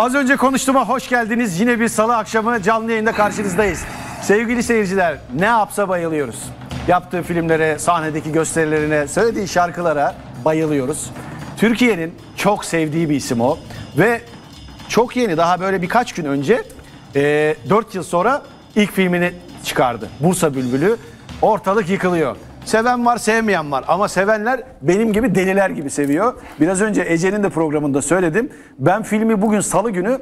Az önce konuştuğuma hoş geldiniz. Yine bir salı akşamı canlı yayında karşınızdayız. Sevgili seyirciler ne yapsa bayılıyoruz. Yaptığı filmlere, sahnedeki gösterilerine, söylediği şarkılara bayılıyoruz. Türkiye'nin çok sevdiği bir isim o. Ve çok yeni daha böyle birkaç gün önce e, 4 yıl sonra ilk filmini çıkardı. Bursa Bülbülü ortalık yıkılıyor. Seven var, sevmeyen var. Ama sevenler benim gibi deliler gibi seviyor. Biraz önce Ece'nin de programında söyledim. Ben filmi bugün salı günü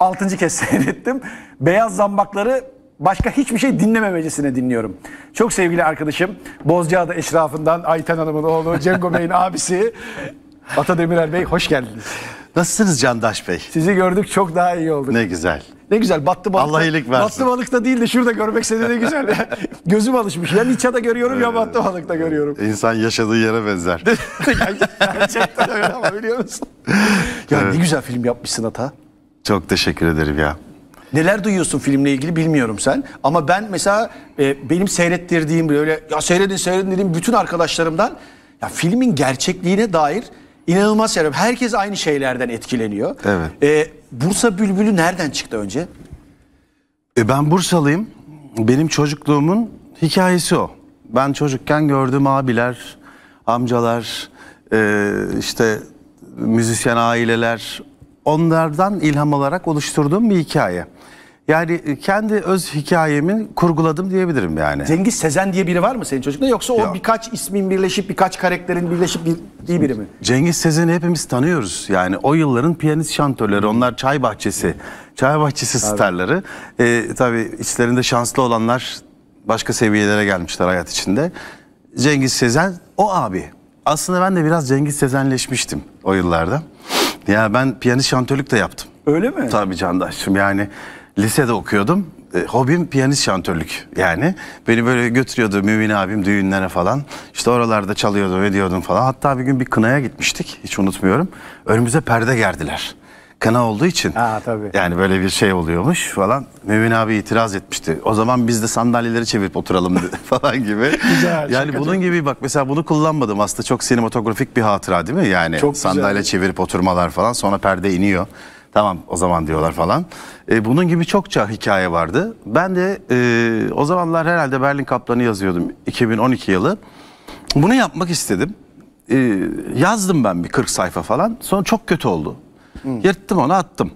6. kez seyrettim. Beyaz Zambakları başka hiçbir şey dinlememecesine dinliyorum. Çok sevgili arkadaşım Bozcaada eşrafından Ayten Hanım'ın oğlu Cengo Bey'in abisi Ata Demirer Bey hoş geldiniz. Nasılsınız Candaş Bey? Sizi gördük çok daha iyi olduk. Ne güzel. Ne güzel battı balık. Allah iyilik versin. Battı balık da değil de şurada görmek seni ne güzel. Gözüm alışmış. Ya Niça'da görüyorum ya battı balıkta görüyorum. İnsan yaşadığı yere benzer. Gerçekten öyle ama biliyor musun? Ya evet. ne güzel film yapmışsın Ata. Çok teşekkür ederim ya. Neler duyuyorsun filmle ilgili bilmiyorum sen. Ama ben mesela e, benim seyrettirdiğim böyle ya seyredin seyredin dediğim bütün arkadaşlarımdan ya filmin gerçekliğine dair inanılmaz seyredim. Herkes aynı şeylerden etkileniyor. Evet. E, Bursa Bülbülü nereden çıktı önce? E ben Bursalıyım. Benim çocukluğumun hikayesi o. Ben çocukken gördüğüm abiler, amcalar, e, işte müzisyen aileler onlardan ilham alarak oluşturduğum bir hikaye. Yani e, kendi öz hikayemin kurguladım diyebilirim yani. Cengiz Sezen diye biri var mı senin çocukluğunda yoksa o Yok. birkaç ismin birleşip birkaç karakterin birleşip bir, diye biri mi? Cengiz Sezen'i hepimiz tanıyoruz. Yani o yılların piyanist şantörleri onlar çay bahçesi, çay bahçesi tabii. starları. Ee, tabii içlerinde şanslı olanlar başka seviyelere gelmişler hayat içinde. Cengiz Sezen o abi. Aslında ben de biraz Cengiz Sezenleşmiştim o yıllarda. Ya ben piyanist şantörlük de yaptım. Öyle mi? Tabii Candaş'ım yani lisede okuyordum. E, hobim piyanist şantörlük yani. Beni böyle götürüyordu Mümin abim düğünlere falan. İşte oralarda çalıyordum ediyordum falan. Hatta bir gün bir kınaya gitmiştik hiç unutmuyorum. Önümüze perde gerdiler. Kına olduğu için ha, tabii. yani böyle bir şey oluyormuş falan. Mümin abi itiraz etmişti. O zaman biz de sandalyeleri çevirip oturalım falan gibi. güzel, yani bunun gibi bak mesela bunu kullanmadım aslında çok sinematografik bir hatıra değil mi? Yani çok sandalye güzel. çevirip oturmalar falan sonra perde iniyor. Tamam o zaman diyorlar falan. E, bunun gibi çokça hikaye vardı. Ben de e, o zamanlar herhalde Berlin Kaplan'ı yazıyordum 2012 yılı. Bunu yapmak istedim. E, yazdım ben bir 40 sayfa falan. Sonra çok kötü oldu. Hmm. Yırttım onu attım.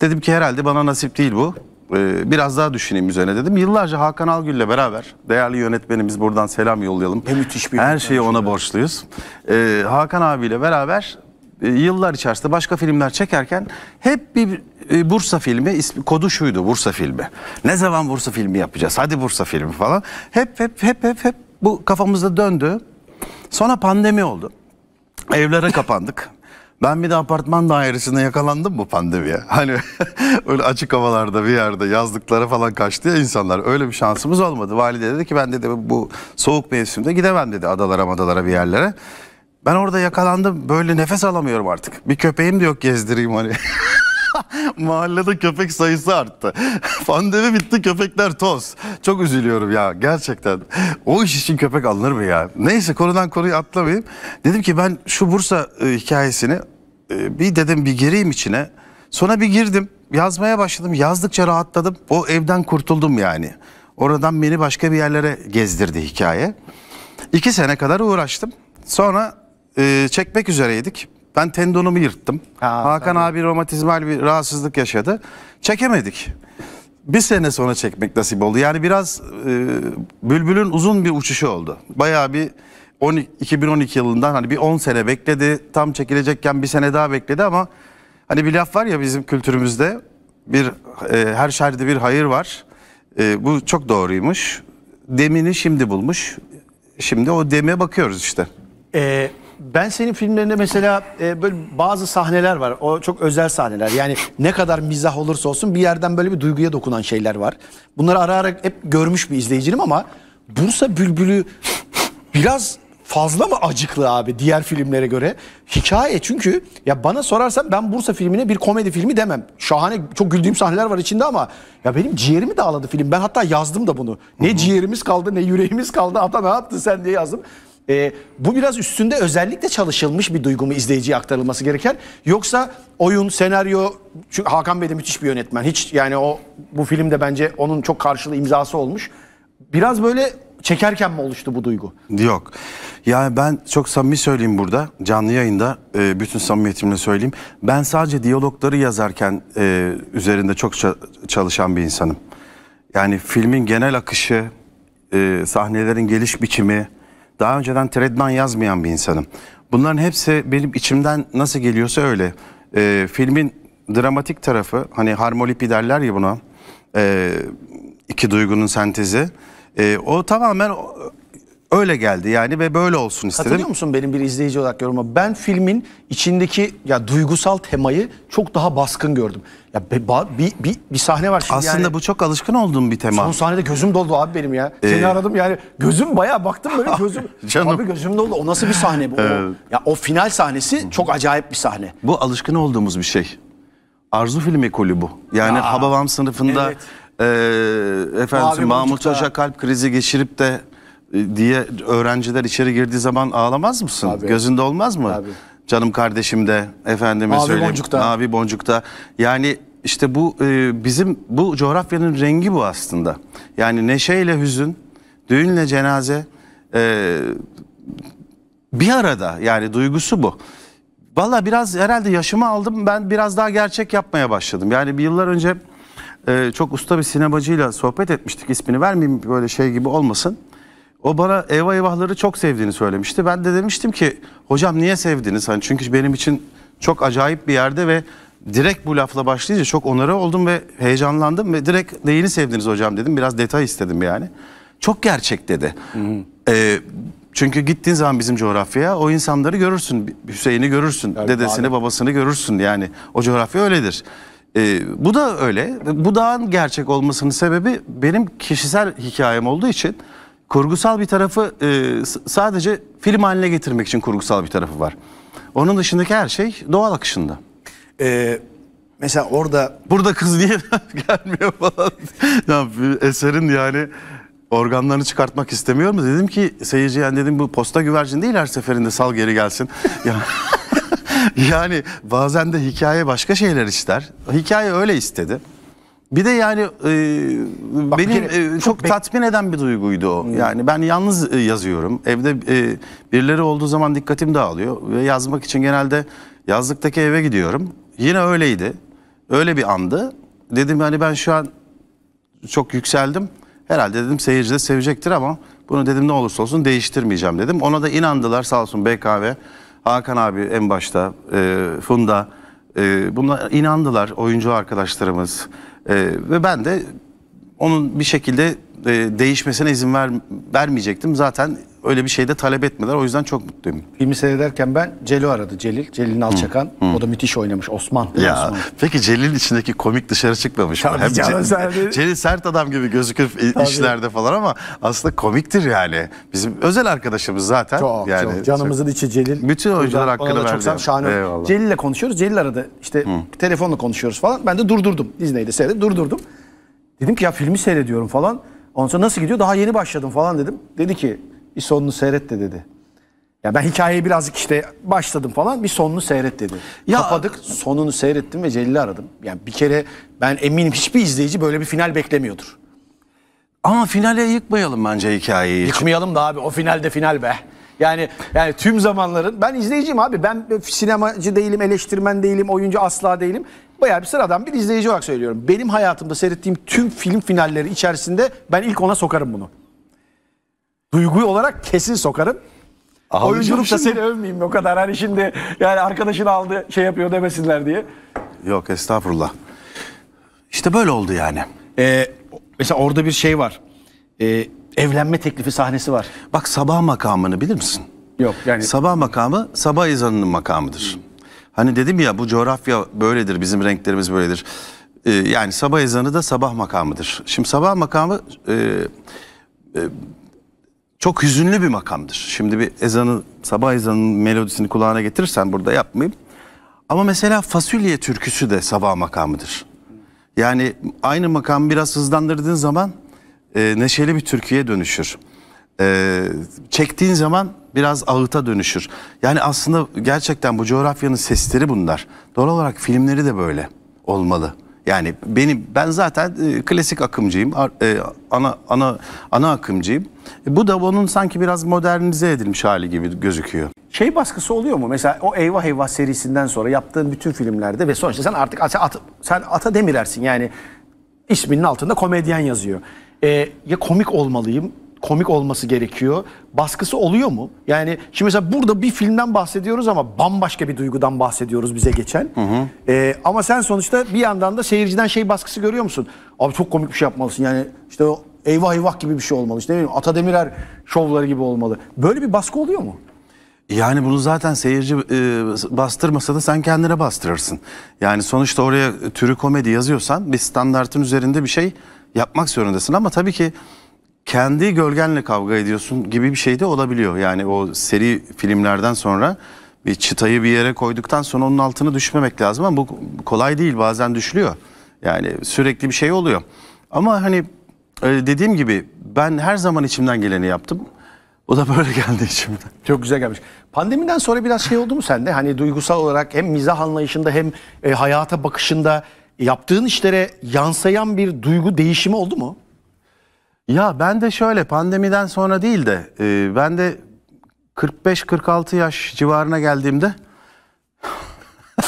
Dedim ki herhalde bana nasip değil bu. Ee, biraz daha düşüneyim üzerine dedim. Yıllarca Hakan Algül'le beraber değerli yönetmenimiz buradan selam yollayalım. Ne müthiş bir Her şeyi ona borçluyuz. Ee, Hakan abiyle beraber e, yıllar içerisinde başka filmler çekerken hep bir e, Bursa filmi ismi, kodu şuydu Bursa filmi. Ne zaman Bursa filmi yapacağız? Hadi Bursa filmi falan. Hep hep hep hep hep bu kafamızda döndü. Sonra pandemi oldu. Evlere kapandık. Ben bir de apartman dairesine yakalandım bu pandemiye. Hani öyle açık havalarda bir yerde yazlıklara falan kaçtı ya insanlar. Öyle bir şansımız olmadı. Valide dedi ki ben dedi bu soğuk mevsimde gidemem dedi adalara madalara bir yerlere. Ben orada yakalandım böyle nefes alamıyorum artık. Bir köpeğim de yok gezdireyim hani. Mahallede köpek sayısı arttı. Pandemi bitti köpekler toz. Çok üzülüyorum ya gerçekten. O iş için köpek alınır mı ya? Neyse konudan konuyu atlamayayım. Dedim ki ben şu Bursa e, hikayesini e, bir dedim bir gireyim içine. Sonra bir girdim yazmaya başladım. Yazdıkça rahatladım. O evden kurtuldum yani. Oradan beni başka bir yerlere gezdirdi hikaye. İki sene kadar uğraştım. Sonra e, çekmek üzereydik. Ben tendonumu yırttım. Aa, Hakan tabii. abi romatizmal bir rahatsızlık yaşadı. Çekemedik. Bir sene sonra çekmek nasip oldu. Yani biraz e, Bülbül'ün uzun bir uçuşu oldu. Bayağı bir 10, 2012 yılından hani bir 10 sene bekledi. Tam çekilecekken bir sene daha bekledi ama hani bir laf var ya bizim kültürümüzde bir e, her şerde bir hayır var. E, bu çok doğruymuş. Demini şimdi bulmuş. Şimdi o deme bakıyoruz işte. Ee, ben senin filmlerinde mesela e, böyle bazı sahneler var. O çok özel sahneler. Yani ne kadar mizah olursa olsun bir yerden böyle bir duyguya dokunan şeyler var. Bunları ara ara hep görmüş bir izleyicim ama Bursa Bülbülü biraz fazla mı acıklı abi diğer filmlere göre? Hikaye çünkü ya bana sorarsan ben Bursa filmine bir komedi filmi demem. Şahane çok güldüğüm sahneler var içinde ama ya benim ciğerimi dağladı film. Ben hatta yazdım da bunu. Ne Hı -hı. ciğerimiz kaldı ne yüreğimiz kaldı. Ata ne yaptı sen diye yazdım. E, bu biraz üstünde özellikle çalışılmış bir duygu mu izleyiciye aktarılması gereken? Yoksa oyun, senaryo, çünkü Hakan Bey de müthiş bir yönetmen. Hiç yani o bu filmde bence onun çok karşılığı imzası olmuş. Biraz böyle çekerken mi oluştu bu duygu? Yok. Yani ben çok samimi söyleyeyim burada. Canlı yayında e, bütün samimiyetimle söyleyeyim. Ben sadece diyalogları yazarken e, üzerinde çok çalışan bir insanım. Yani filmin genel akışı, e, sahnelerin geliş biçimi, daha önceden Treadman yazmayan bir insanım. Bunların hepsi benim içimden nasıl geliyorsa öyle. E, filmin dramatik tarafı hani harmolipi derler ya buna. E, iki duygunun sentezi. E, o tamamen Öyle geldi yani ve böyle olsun istedim. Katılıyor musun benim bir izleyici olarak yoruma? Ben filmin içindeki ya duygusal temayı çok daha baskın gördüm. Ya bir, bir, bir, sahne var şimdi Aslında yani. bu çok alışkın olduğum bir tema. Son sahnede gözüm doldu abi benim ya. Ee, Seni aradım yani gözüm bayağı baktım böyle gözüm. Canım. Abi gözüm doldu. O nasıl bir sahne bu? Ee... Ya o final sahnesi çok acayip bir sahne. Bu alışkın olduğumuz bir şey. Arzu filmi ekolü bu. Yani Aa, Hababam sınıfında evet. e, efendim Mahmut Hoca kalp krizi geçirip de e, diye öğrenciler içeri girdiği zaman ağlamaz mısın? Tabii. Gözünde olmaz mı? Tabii. Canım kardeşim de efendime Mavi söyleyeyim. Boncuk'ta. Mavi boncukta. Yani işte bu e, bizim bu coğrafyanın rengi bu aslında. Yani neşeyle hüzün, düğünle cenaze e, bir arada yani duygusu bu. Valla biraz herhalde yaşımı aldım ben biraz daha gerçek yapmaya başladım. Yani bir yıllar önce e, çok usta bir sinemacıyla sohbet etmiştik ismini vermeyeyim böyle şey gibi olmasın. O bana eyvah eyvahları çok sevdiğini söylemişti. Ben de demiştim ki hocam niye sevdiniz? Hani çünkü benim için çok acayip bir yerde ve direkt bu lafla başlayınca çok onara oldum ve heyecanlandım ve direkt neyini sevdiniz hocam dedim. Biraz detay istedim yani. Çok gerçek dedi. Ee, çünkü gittiğin zaman bizim coğrafyaya o insanları görürsün. Hüseyin'i görürsün, yani dedesini, abi. babasını görürsün yani. O coğrafya öyledir. Ee, bu da öyle. Bu dağın gerçek olmasının sebebi benim kişisel hikayem olduğu için kurgusal bir tarafı e, sadece film haline getirmek için kurgusal bir tarafı var. Onun dışındaki her şey doğal akışında. Ee, mesela orada... Burada kız niye gelmiyor falan. ya, eserin yani organlarını çıkartmak istemiyor mu? Dedim ki seyirci yani dedim bu posta güvercin değil her seferinde sal geri gelsin. ya, yani bazen de hikaye başka şeyler ister. Hikaye öyle istedi. Bir de yani e, Bak, benim kere, e, çok tatmin eden bir duyguydu o. Hmm. Yani ben yalnız e, yazıyorum. Evde e, birileri olduğu zaman dikkatim dağılıyor ve yazmak için genelde yazlıktaki eve gidiyorum. Yine öyleydi. Öyle bir andı. Dedim hani ben şu an çok yükseldim. Herhalde dedim seyirci de sevecektir ama bunu dedim ne olursa olsun değiştirmeyeceğim dedim. Ona da inandılar sağ olsun BKV, Hakan abi en başta, e, Funda. E, bunlar inandılar oyuncu arkadaşlarımız. E, ve ben de onun bir şekilde e, değişmesine izin ver, vermeyecektim. Zaten öyle bir şey de talep etmediler. O yüzden çok mutluyum. Filmi seyrederken ben Celil aradı. Celil. Celil'in Alçakan. Hı, hı. O da müthiş oynamış. Osman. Ya, Osman. Peki Celil'in içindeki komik dışarı çıkmamış mı? Hem canım, Celil, Celil sert adam gibi gözükür Tabii. işlerde falan ama aslında komiktir yani. Bizim özel arkadaşımız zaten. Çok, yani, çok. Canımızın çok. içi Celil. Bütün oyuncular hakkını verdi. Çok şahane. Celil'le konuşuyoruz. Celil aradı. İşte hı. telefonla konuşuyoruz falan. Ben de durdurdum. İzneydi seyredip durdurdum. Dedim ki ya filmi seyrediyorum falan. Ondan sonra nasıl gidiyor? Daha yeni başladım falan dedim. Dedi ki bir sonunu seyret de dedi. Ya ben hikayeyi birazcık işte başladım falan bir sonunu seyret dedi. Ya, Kapadık sonunu seyrettim ve Celil'i aradım. Yani bir kere ben eminim hiçbir izleyici böyle bir final beklemiyordur. Ama finale yıkmayalım bence hikayeyi. Yıkmayalım da abi o finalde final be. Yani yani tüm zamanların ben izleyiciyim abi. Ben sinemacı değilim, eleştirmen değilim, oyuncu asla değilim. Bayağı bir sıradan bir izleyici olarak söylüyorum. Benim hayatımda seyrettiğim tüm film finalleri içerisinde ben ilk ona sokarım bunu duygu olarak kesin sokarım. Aha, Oyunculuk da seni övmeyeyim o kadar. Hani şimdi yani arkadaşın aldı şey yapıyor demesinler diye. Yok estağfurullah. İşte böyle oldu yani. Ee, mesela orada bir şey var. Ee, evlenme teklifi sahnesi var. Bak sabah makamını bilir misin? Yok yani. Sabah makamı sabah ezanının makamıdır. Hani dedim ya bu coğrafya böyledir bizim renklerimiz böyledir. Ee, yani sabah ezanı da sabah makamıdır. Şimdi sabah makamı e, e, çok hüzünlü bir makamdır. Şimdi bir ezanı, sabah ezanının melodisini kulağına getirirsen burada yapmayayım. Ama mesela fasulye türküsü de sabah makamıdır. Yani aynı makam biraz hızlandırdığın zaman e, neşeli bir türküye dönüşür. E, çektiğin zaman biraz ağıta dönüşür. Yani aslında gerçekten bu coğrafyanın sesleri bunlar. Doğal olarak filmleri de böyle olmalı. Yani benim ben zaten e, klasik akımcıyım. E, ana ana ana akımcıyım. E, bu da onun sanki biraz modernize edilmiş hali gibi gözüküyor. Şey baskısı oluyor mu? Mesela o Eyvah Eyvah serisinden sonra yaptığın bütün filmlerde ve sonuçta sen artık ata, at, sen ata demirersin. Yani isminin altında komedyen yazıyor. E, ya komik olmalıyım komik olması gerekiyor. Baskısı oluyor mu? Yani şimdi mesela burada bir filmden bahsediyoruz ama bambaşka bir duygudan bahsediyoruz bize geçen. Hı hı. Ee, ama sen sonuçta bir yandan da seyirciden şey baskısı görüyor musun? Abi çok komik bir şey yapmalısın yani işte o eyvah eyvah gibi bir şey olmalı. İşte ne bileyim Ata Demirer şovları gibi olmalı. Böyle bir baskı oluyor mu? Yani bunu zaten seyirci e, bastırmasa da sen kendine bastırırsın. Yani sonuçta oraya türü komedi yazıyorsan bir standartın üzerinde bir şey yapmak zorundasın. Ama tabii ki kendi gölgenle kavga ediyorsun gibi bir şey de olabiliyor. Yani o seri filmlerden sonra bir çıtayı bir yere koyduktan sonra onun altını düşmemek lazım ama bu kolay değil bazen düşülüyor. Yani sürekli bir şey oluyor. Ama hani e, dediğim gibi ben her zaman içimden geleni yaptım. O da böyle geldi içimden. Çok güzel gelmiş. Pandemiden sonra biraz şey oldu mu sende? Hani duygusal olarak hem mizah anlayışında hem e, hayata bakışında yaptığın işlere yansıyan bir duygu değişimi oldu mu? Ya ben de şöyle pandemiden sonra değil de e, ben de 45-46 yaş civarına geldiğimde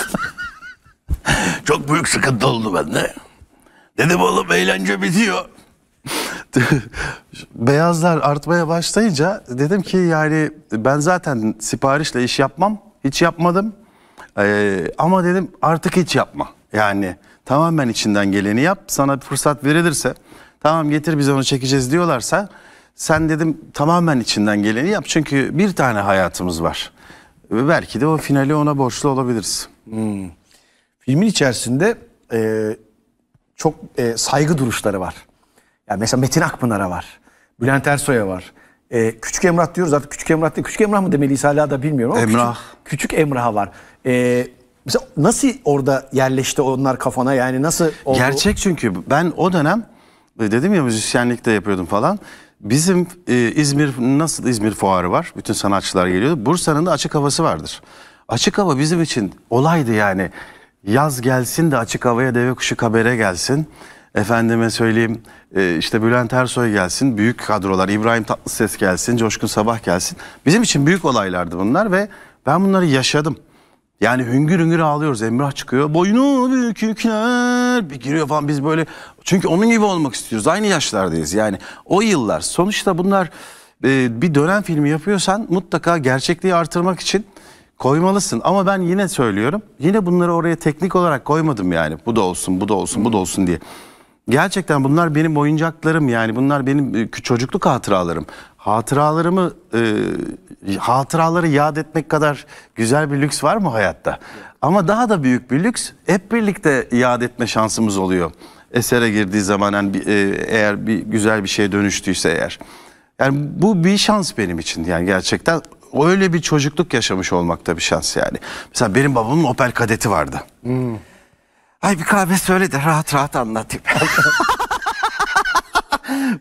çok büyük sıkıntı oldu bende. Dedim oğlum eğlence bitiyor. Beyazlar artmaya başlayınca dedim ki yani ben zaten siparişle iş yapmam. Hiç yapmadım. Ee, ama dedim artık hiç yapma. Yani tamamen içinden geleni yap. Sana bir fırsat verilirse tamam getir biz onu çekeceğiz diyorlarsa sen dedim tamamen içinden geleni yap. Çünkü bir tane hayatımız var. Ve belki de o finali ona borçlu olabiliriz. Hmm. Filmin içerisinde e, çok e, saygı duruşları var. Yani mesela Metin Akpınar'a var. Bülent Ersoy'a var. E, Küçük Emrah diyoruz artık Küçük Emrah değil. Küçük Emrah mı demeliyiz hala da bilmiyorum. Emrah. Küçük, küçük Emrah'a var. E, mesela nasıl orada yerleşti onlar kafana yani nasıl oldu? Gerçek çünkü ben o dönem e, dedim ya müzisyenlik de yapıyordum falan. Bizim e, İzmir nasıl İzmir fuarı var. Bütün sanatçılar geliyordu. Bursa'nın da açık havası vardır. Açık hava bizim için olaydı yani. Yaz gelsin de açık havaya deve kuşu kabere gelsin. Efendime söyleyeyim e, işte Bülent Ersoy gelsin. Büyük kadrolar İbrahim Tatlıses gelsin. Coşkun Sabah gelsin. Bizim için büyük olaylardı bunlar ve ben bunları yaşadım. Yani hüngür hüngür ağlıyoruz. Emrah çıkıyor. Boynu bükükler bir giriyor falan biz böyle. Çünkü onun gibi olmak istiyoruz. Aynı yaşlardayız yani. O yıllar. Sonuçta bunlar e, bir dönem filmi yapıyorsan mutlaka gerçekliği artırmak için koymalısın. Ama ben yine söylüyorum. Yine bunları oraya teknik olarak koymadım yani. Bu da olsun, bu da olsun, bu da olsun diye. Gerçekten bunlar benim oyuncaklarım yani bunlar benim e, çocukluk hatıralarım. Hatıralarımı e, hatıraları yad etmek kadar güzel bir lüks var mı hayatta? Ama daha da büyük bir lüks hep birlikte yad etme şansımız oluyor. Esere girdiği zaman yani, e, eğer bir güzel bir şeye dönüştüyse eğer. Yani bu bir şans benim için yani gerçekten öyle bir çocukluk yaşamış olmak da bir şans yani. Mesela benim babamın Opel kadeti vardı. Hmm. Ay bir kahve söyle de rahat rahat anlatayım.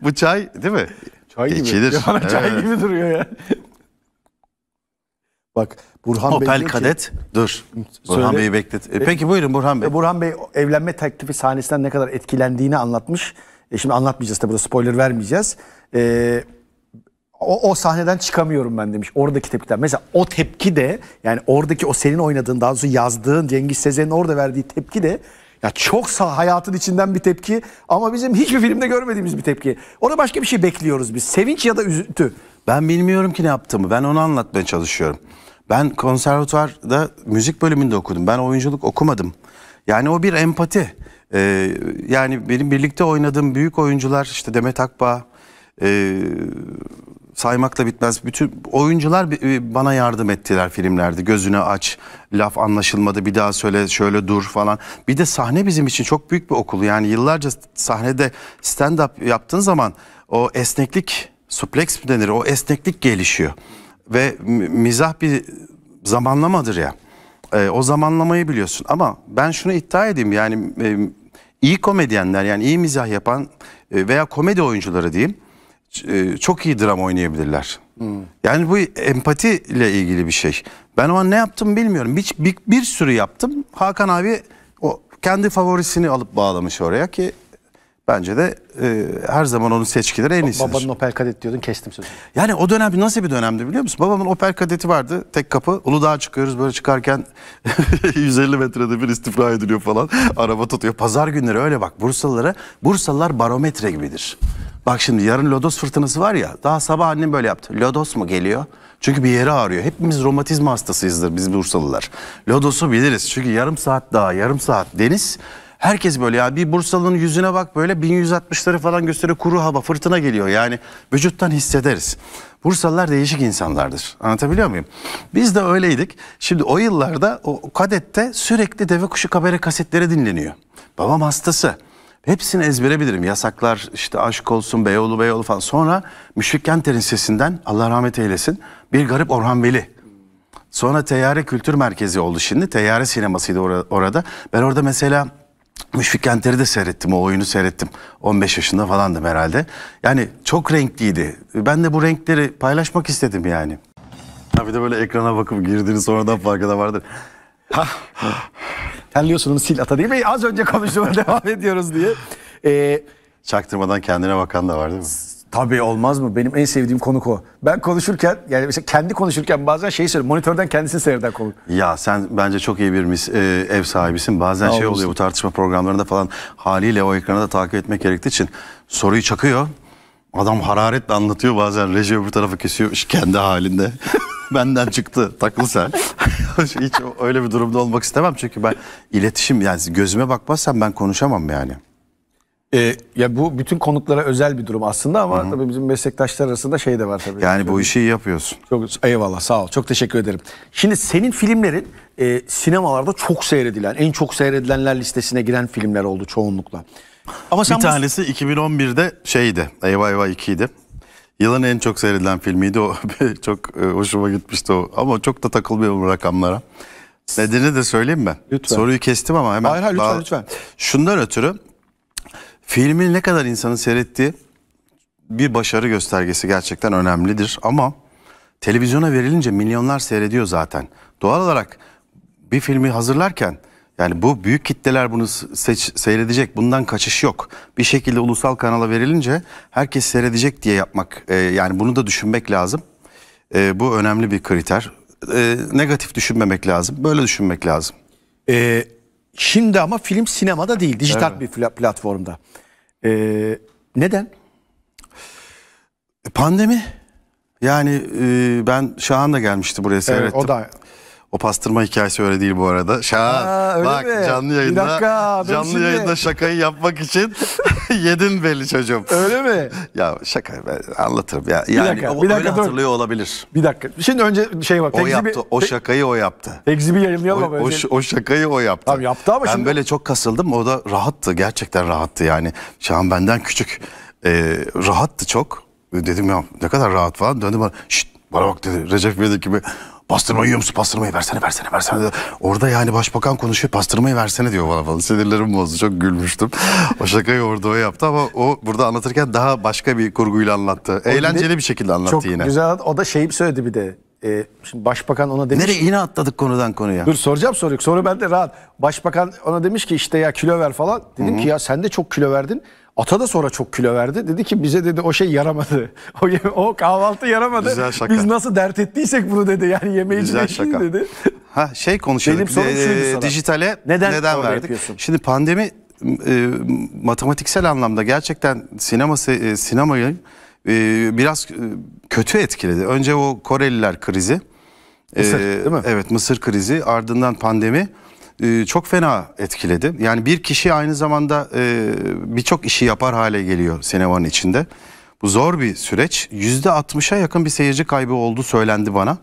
Bu çay değil mi? Çay gibi. İçilir. Ya bana çay gibi duruyor ya. Bak Burhan Opel Bey... Opel Kadet. Ki, dur. Söyle. Burhan Bey'i beklet. E, e peki buyurun Burhan Bey. E, Burhan Bey evlenme teklifi sahnesinden ne kadar etkilendiğini anlatmış. E, şimdi anlatmayacağız da burada spoiler vermeyeceğiz. Eee o, o sahneden çıkamıyorum ben demiş. Oradaki tepkiler. Mesela o tepki de yani oradaki o senin oynadığın daha doğrusu yazdığın Cengiz Sezen'in orada verdiği tepki de ya çok sağ hayatın içinden bir tepki ama bizim hiçbir filmde görmediğimiz bir tepki. Ona başka bir şey bekliyoruz biz. Sevinç ya da üzüntü. Ben bilmiyorum ki ne yaptığımı. Ben onu anlatmaya çalışıyorum. Ben konservatuvarda müzik bölümünde okudum. Ben oyunculuk okumadım. Yani o bir empati. Ee, yani benim birlikte oynadığım büyük oyuncular işte Demet Akbağ, e, saymakla bitmez. Bütün oyuncular bana yardım ettiler filmlerde. Gözünü aç, laf anlaşılmadı bir daha söyle, şöyle dur falan. Bir de sahne bizim için çok büyük bir okul. Yani yıllarca sahnede stand-up yaptığın zaman o esneklik, suplex mi denir? O esneklik gelişiyor. Ve mizah bir zamanlamadır ya. E, o zamanlamayı biliyorsun. Ama ben şunu iddia edeyim yani... E, iyi komedyenler yani iyi mizah yapan e, veya komedi oyuncuları diyeyim e, çok iyi dram oynayabilirler. Yani bu empati ile ilgili bir şey. Ben o an ne yaptım bilmiyorum. Bir, bir, bir sürü yaptım. Hakan abi o kendi favorisini alıp bağlamış oraya ki bence de e, her zaman onun seçkileri en iyisidir. Babanın Opel Kadet diyordun kestim sözü. Yani o dönem nasıl bir dönemdi biliyor musun? Babamın Opel Kadet'i vardı tek kapı. Uludağ'a çıkıyoruz böyle çıkarken 150 metrede bir istifra ediliyor falan. Araba tutuyor. Pazar günleri öyle bak Bursalılara. Bursalılar barometre gibidir. Bak şimdi yarın lodos fırtınası var ya daha sabah annem böyle yaptı. Lodos mu geliyor? Çünkü bir yere ağrıyor. Hepimiz romatizma hastasıyızdır biz Bursalılar. Lodos'u biliriz çünkü yarım saat daha yarım saat deniz. Herkes böyle ya bir Bursalı'nın yüzüne bak böyle 1160'ları falan gösteriyor kuru hava fırtına geliyor yani vücuttan hissederiz. Bursalılar değişik insanlardır anlatabiliyor muyum? Biz de öyleydik. Şimdi o yıllarda o kadette sürekli deve kuşu kabere kasetleri dinleniyor. Babam hastası. Hepsini ezbere bilirim. Yasaklar işte aşk olsun, Beyoğlu Beyoğlu falan. Sonra Müşfik Kenter'in sesinden Allah rahmet eylesin bir garip Orhan Veli. Sonra Teyare Kültür Merkezi oldu şimdi. Teyare sinemasıydı or orada. Ben orada mesela Müşfik Kenter'i de seyrettim. O oyunu seyrettim. 15 yaşında falandım herhalde. Yani çok renkliydi. Ben de bu renkleri paylaşmak istedim yani. Tabii de böyle ekrana bakıp girdiğini sonradan farkında vardır. Terliyorsunuz sil ata değil mi? Az önce konuştuğuma devam ediyoruz diye. Ee, Çaktırmadan kendine bakan da var değil mi? Tabii olmaz mı? Benim en sevdiğim konuk o. Ben konuşurken yani mesela kendi konuşurken bazen şey söylüyorum. Monitörden kendisini seyreden konuk. Ya sen bence çok iyi bir mis, e, ev sahibisin. Bazen şey Sağ şey olursun. oluyor bu tartışma programlarında falan haliyle o ekranı da takip etmek gerektiği için soruyu çakıyor. Adam hararetle anlatıyor bazen reji öbür tarafı kesiyor kendi halinde. benden çıktı takıl sen. Hiç öyle bir durumda olmak istemem çünkü ben iletişim yani gözüme bakmazsam ben konuşamam yani. E ya bu bütün konuklara özel bir durum aslında ama Hı-hı. tabii bizim meslektaşlar arasında şey de var tabii. Yani bu işi yapıyorsun. Çok eyvallah sağ ol. Çok teşekkür ederim. Şimdi senin filmlerin e, sinemalarda çok seyredilen, en çok seyredilenler listesine giren filmler oldu çoğunlukla. Ama sen bir bu... tanesi 2011'de şeydi. Eyvah eyvah 2'ydi. Yılın en çok seyredilen filmiydi o. çok e, hoşuma gitmişti o. Ama çok da takılmıyor bu rakamlara. Nedeni de söyleyeyim mi? Lütfen. Soruyu kestim ama hemen. Hayır hayır lütfen daha... lütfen. Şundan ötürü filmin ne kadar insanın seyrettiği bir başarı göstergesi gerçekten önemlidir. Ama televizyona verilince milyonlar seyrediyor zaten. Doğal olarak bir filmi hazırlarken yani bu büyük kitleler bunu seç, seyredecek. Bundan kaçış yok. Bir şekilde ulusal kanala verilince herkes seyredecek diye yapmak. E, yani bunu da düşünmek lazım. E, bu önemli bir kriter. E, negatif düşünmemek lazım. Böyle düşünmek lazım. E, şimdi ama film sinemada değil. Dijital evet. bir platformda. E, neden? E, pandemi. Yani e, ben Şahan da gelmişti buraya seyrettim. Evet, o da o pastırma hikayesi öyle değil bu arada. Şa bak mi? canlı yayında dakika, canlı şimdi... yayında şakayı yapmak için yedin belli çocuğum. Öyle mi? ya şaka ben anlatırım ya. Yani bir dakika, bir dakika, öyle dur. hatırlıyor olabilir. Bir dakika. Şimdi önce şey var. O tekzibi, yaptı. O şakayı o yaptı. Tekzibi yayınlayalım o, O, o şakayı o yaptı. Tamam yaptı ama ben şimdi. Ben böyle çok kasıldım. O da rahattı. Gerçekten rahattı yani. şu an benden küçük. Ee, rahattı çok. Dedim ya ne kadar rahat falan. Döndü bana. Şşt bana bak dedi. Recep Bey'deki gibi Pastırma yiyor musun? Pastırmayı versene versene versene. Orada yani başbakan konuşuyor pastırmayı versene diyor bana falan. Sinirlerim bozdu çok gülmüştüm. O şakayı orada o yaptı ama o burada anlatırken daha başka bir kurguyla anlattı. Eğlenceli de, bir şekilde anlattı çok yine. Çok güzel o da şeyi söyledi bir de. Ee, şimdi başbakan ona demiş Nereye yine atladık konudan konuya. Dur soracağım soruyu. Soru de rahat. Başbakan ona demiş ki işte ya kilo ver falan. Dedim Hı -hı. ki ya sen de çok kilo verdin. Ata da sonra çok kilo verdi. Dedi ki bize dedi o şey yaramadı. O, yeme, o kahvaltı yaramadı. Güzel şaka. Biz nasıl dert ettiysek bunu dedi. Yani yemeği Güzel şaka. dedi. Ha şey konuşalım. Benim sorum e, e Dijitale neden, neden verdik? Yapıyorsun? Şimdi pandemi e, matematiksel anlamda gerçekten sineması e, sinemayı e, biraz e, kötü etkiledi. Önce o Koreliler krizi. Mısır, e, değil mi? Evet Mısır krizi ardından pandemi e, çok fena etkiledi. Yani bir kişi aynı zamanda e, birçok işi yapar hale geliyor sinemanın içinde. Bu zor bir süreç. Yüzde %60'a yakın bir seyirci kaybı oldu söylendi bana.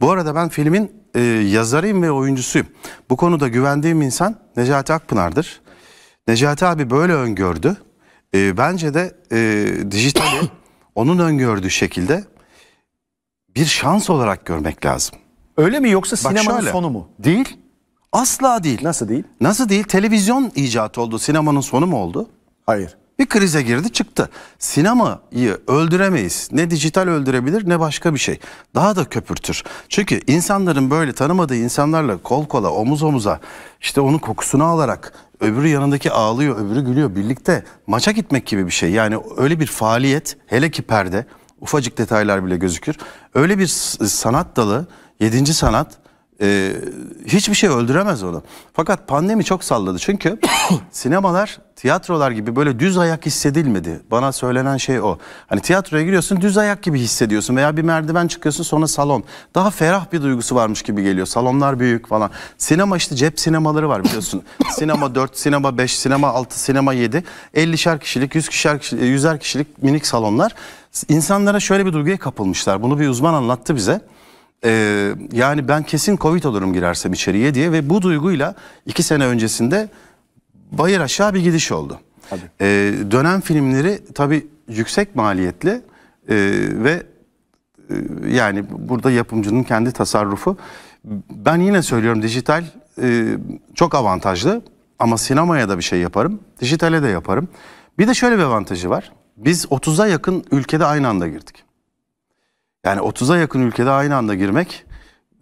Bu arada ben filmin e, yazarıyım ve oyuncusuyum. Bu konuda güvendiğim insan Necati Akpınar'dır. Necati abi böyle öngördü. E, bence de e, dijitali onun öngördüğü şekilde bir şans olarak görmek lazım. Öyle mi yoksa sinemanın sonu mu? Değil. Asla değil. Nasıl değil? Nasıl değil? Televizyon icat oldu. Sinemanın sonu mu oldu? Hayır. Bir krize girdi çıktı. Sinemayı öldüremeyiz. Ne dijital öldürebilir ne başka bir şey. Daha da köpürtür. Çünkü insanların böyle tanımadığı insanlarla kol kola omuz omuza işte onun kokusunu alarak öbürü yanındaki ağlıyor öbürü gülüyor birlikte maça gitmek gibi bir şey. Yani öyle bir faaliyet hele ki perde ufacık detaylar bile gözükür. Öyle bir sanat dalı yedinci sanat ee, hiçbir şey öldüremez onu. Fakat pandemi çok salladı çünkü sinemalar, tiyatrolar gibi böyle düz ayak hissedilmedi. Bana söylenen şey o. Hani tiyatroya giriyorsun düz ayak gibi hissediyorsun veya bir merdiven çıkıyorsun sonra salon. Daha ferah bir duygusu varmış gibi geliyor. Salonlar büyük falan. Sinema işte cep sinemaları var biliyorsun. sinema 4, sinema 5, sinema 6, sinema 7. 50'şer kişilik, 100 kişiler, 100'er kişilik minik salonlar. İnsanlara şöyle bir duyguya kapılmışlar. Bunu bir uzman anlattı bize. Ee, yani ben kesin Covid olurum girersem içeriye diye ve bu duyguyla iki sene öncesinde bayır aşağı bir gidiş oldu. Ee, dönem filmleri tabi yüksek maliyetli e, ve e, yani burada yapımcının kendi tasarrufu. Ben yine söylüyorum dijital e, çok avantajlı ama sinemaya da bir şey yaparım, dijitale de yaparım. Bir de şöyle bir avantajı var. Biz 30'a yakın ülkede aynı anda girdik. Yani 30'a yakın ülkede aynı anda girmek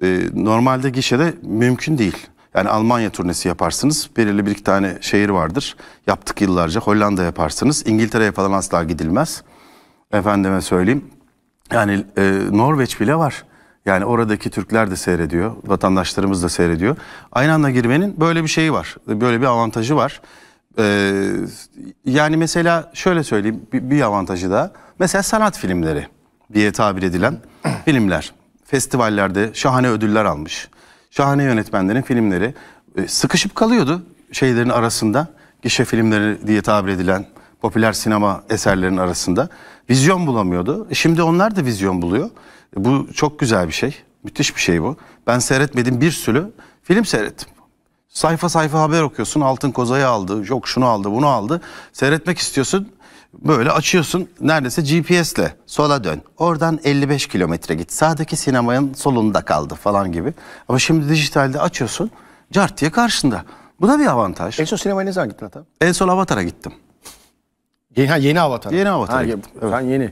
e, normalde gişede mümkün değil. Yani Almanya turnesi yaparsınız. Belirli bir iki tane şehir vardır. Yaptık yıllarca. Hollanda yaparsınız. İngiltere'ye falan asla gidilmez. Efendime söyleyeyim. Yani e, Norveç bile var. Yani oradaki Türkler de seyrediyor. Vatandaşlarımız da seyrediyor. Aynı anda girmenin böyle bir şeyi var. Böyle bir avantajı var. Ee, yani mesela şöyle söyleyeyim bir, bir avantajı da. Mesela sanat filmleri diye tabir edilen filmler. Festivallerde şahane ödüller almış. Şahane yönetmenlerin filmleri e, sıkışıp kalıyordu şeylerin arasında. Gişe filmleri diye tabir edilen popüler sinema eserlerinin arasında. Vizyon bulamıyordu. E, şimdi onlar da vizyon buluyor. E, bu çok güzel bir şey. Müthiş bir şey bu. Ben seyretmedim bir sürü film seyrettim. Sayfa sayfa haber okuyorsun. Altın kozayı aldı. Yok şunu aldı bunu aldı. Seyretmek istiyorsun Böyle açıyorsun neredeyse GPS'le sola dön. Oradan 55 kilometre git. Sağdaki sinemanın solunda kaldı falan gibi. Ama şimdi dijitalde açıyorsun cart diye karşında. Bu da bir avantaj. En son sinemaya ne zaman gittin Atan? En son Avatar'a gittim. Yeni, ha, yeni Avatar. Yeni Avatar'a gittim. Evet. Ben yeni.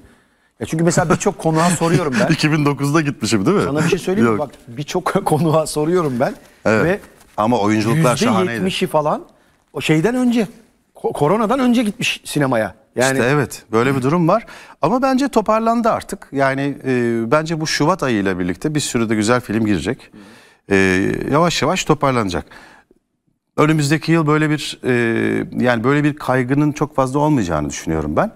Ya çünkü mesela birçok konuğa soruyorum ben. 2009'da gitmişim değil mi? Sana bir şey söyleyeyim mi? Bak birçok konuğa soruyorum ben. Evet. Ve Ama oyunculuklar şahaneydi. %70'i falan o şeyden önce koronadan önce gitmiş sinemaya. Yani... İşte evet böyle bir durum var. Ama bence toparlandı artık. Yani e, bence bu Şubat ayıyla birlikte bir sürü de güzel film girecek. E, yavaş yavaş toparlanacak. Önümüzdeki yıl böyle bir e, yani böyle bir kaygının çok fazla olmayacağını düşünüyorum ben.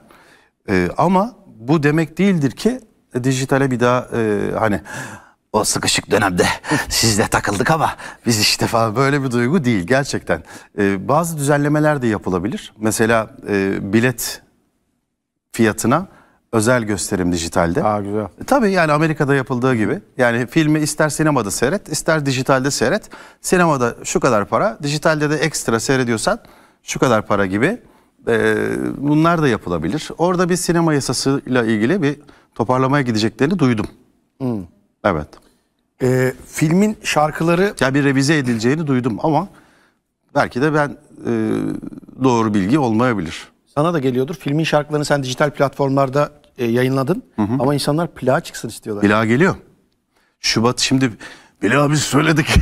E, ama bu demek değildir ki e, dijitale bir daha e, hani o sıkışık dönemde sizle takıldık ama biz işte falan böyle bir duygu değil gerçekten. Ee, bazı düzenlemeler de yapılabilir. Mesela e, bilet fiyatına özel gösterim dijitalde. Aa güzel. E, tabii yani Amerika'da yapıldığı gibi. Yani filmi ister sinemada seyret, ister dijitalde seyret. Sinemada şu kadar para, dijitalde de ekstra seyrediyorsan şu kadar para gibi. E, bunlar da yapılabilir. Orada bir sinema yasasıyla ilgili bir toparlamaya gideceklerini duydum. Hmm. Evet. Ee, filmin şarkıları... Ya bir revize edileceğini duydum ama belki de ben e, doğru bilgi olmayabilir. Sana da geliyordur. Filmin şarkılarını sen dijital platformlarda e, yayınladın hı hı. ama insanlar plağa çıksın istiyorlar. Plağa geliyor. Şubat şimdi plağı biz söyledik.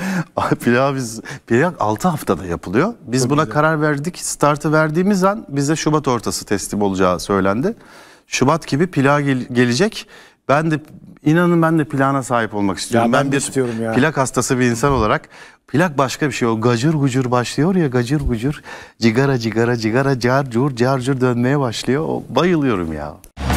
plağı biz plağı 6 haftada yapılıyor. Biz Çok buna güzel. karar verdik. Startı verdiğimiz an bize Şubat ortası teslim olacağı söylendi. Şubat gibi plağı gel gelecek ben de inanın ben de plana sahip olmak istiyorum. Ya ben, ben bir istiyorum ya. plak hastası bir insan olarak plak başka bir şey o gacır gucur başlıyor ya gacır gucur cigara cigara cigara car cur car cur dönmeye başlıyor. O, bayılıyorum ya.